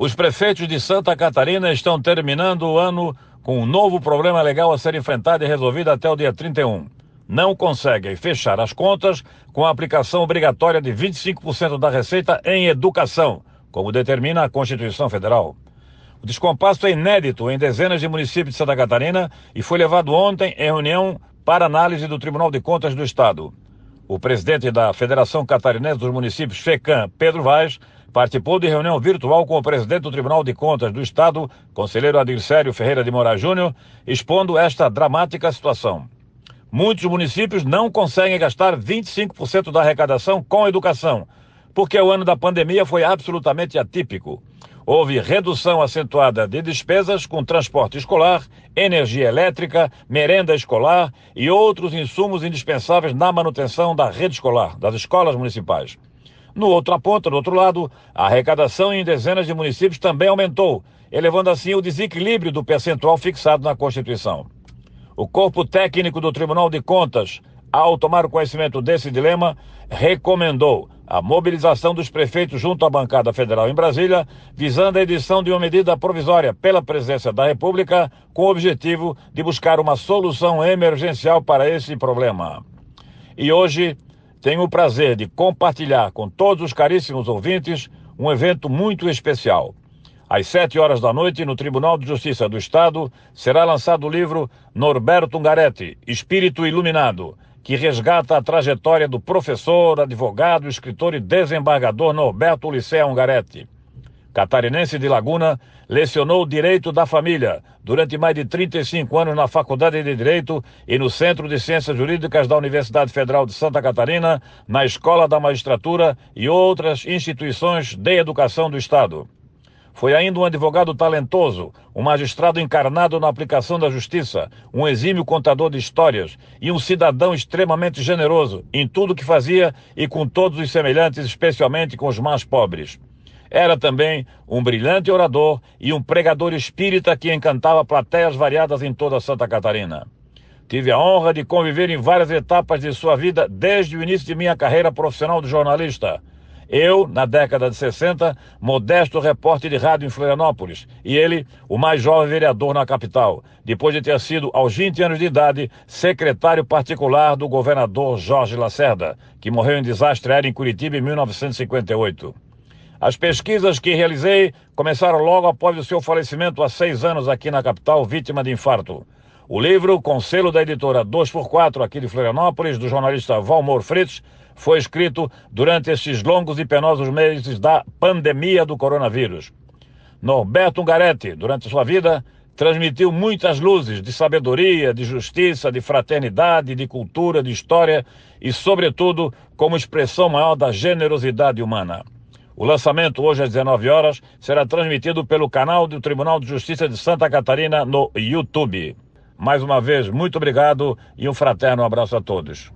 Os prefeitos de Santa Catarina estão terminando o ano com um novo problema legal a ser enfrentado e resolvido até o dia 31. Não conseguem fechar as contas com a aplicação obrigatória de 25% da receita em educação, como determina a Constituição Federal. O descompasso é inédito em dezenas de municípios de Santa Catarina e foi levado ontem em reunião para análise do Tribunal de Contas do Estado. O presidente da Federação Catarinense dos Municípios, FECAM, Pedro Vaz, participou de reunião virtual com o presidente do Tribunal de Contas do Estado, conselheiro Adilcério Ferreira de Moura Júnior, expondo esta dramática situação. Muitos municípios não conseguem gastar 25% da arrecadação com educação, porque o ano da pandemia foi absolutamente atípico. Houve redução acentuada de despesas com transporte escolar, energia elétrica, merenda escolar e outros insumos indispensáveis na manutenção da rede escolar, das escolas municipais. No outra ponta, do outro lado, a arrecadação em dezenas de municípios também aumentou, elevando assim o desequilíbrio do percentual fixado na Constituição. O corpo técnico do Tribunal de Contas, ao tomar conhecimento desse dilema, recomendou a mobilização dos prefeitos junto à bancada federal em Brasília, visando a edição de uma medida provisória pela presidência da República, com o objetivo de buscar uma solução emergencial para esse problema. E hoje, tenho o prazer de compartilhar com todos os caríssimos ouvintes um evento muito especial. Às sete horas da noite, no Tribunal de Justiça do Estado, será lançado o livro Norberto Ungaretti, Espírito Iluminado, que resgata a trajetória do professor, advogado, escritor e desembargador Norberto Ulisses Ungaretti. Catarinense de Laguna, lecionou Direito da Família durante mais de 35 anos na Faculdade de Direito e no Centro de Ciências Jurídicas da Universidade Federal de Santa Catarina, na Escola da Magistratura e outras instituições de educação do Estado. Foi ainda um advogado talentoso, um magistrado encarnado na aplicação da justiça, um exímio contador de histórias e um cidadão extremamente generoso em tudo que fazia e com todos os semelhantes, especialmente com os mais pobres. Era também um brilhante orador e um pregador espírita que encantava plateias variadas em toda Santa Catarina. Tive a honra de conviver em várias etapas de sua vida desde o início de minha carreira profissional de jornalista. Eu, na década de 60, modesto repórter de rádio em Florianópolis, e ele, o mais jovem vereador na capital, depois de ter sido, aos 20 anos de idade, secretário particular do governador Jorge Lacerda, que morreu em desastre aéreo em Curitiba em 1958. As pesquisas que realizei começaram logo após o seu falecimento há seis anos aqui na capital, vítima de infarto. O livro, conselho da editora 2x4 aqui de Florianópolis, do jornalista Valmor Fritz, foi escrito durante esses longos e penosos meses da pandemia do coronavírus. Norberto Ungaretti, durante sua vida, transmitiu muitas luzes de sabedoria, de justiça, de fraternidade, de cultura, de história e, sobretudo, como expressão maior da generosidade humana. O lançamento, hoje às 19 horas, será transmitido pelo canal do Tribunal de Justiça de Santa Catarina no YouTube. Mais uma vez, muito obrigado e um fraterno abraço a todos.